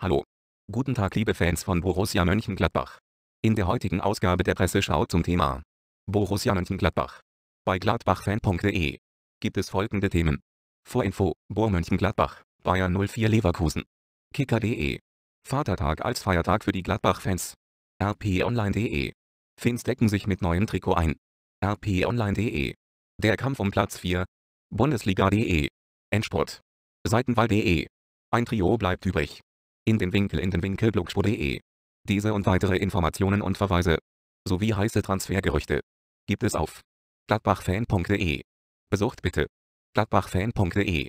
Hallo. Guten Tag liebe Fans von Borussia Mönchengladbach. In der heutigen Ausgabe der Presseschau zum Thema Borussia Mönchengladbach. Bei gladbachfan.de gibt es folgende Themen. Vorinfo, Bohr Mönchengladbach, Bayern 04 Leverkusen. Kicker.de Vatertag als Feiertag für die Gladbach-Fans. rponline.de Finns decken sich mit neuem Trikot ein. rponline.de Der Kampf um Platz 4. Bundesliga.de Endsport. Seitenwahl.de Ein Trio bleibt übrig in den Winkel in den Winkelblogspur.de. Diese und weitere Informationen und Verweise sowie heiße Transfergerüchte gibt es auf gladbachfan.de. Besucht bitte gladbachfan.de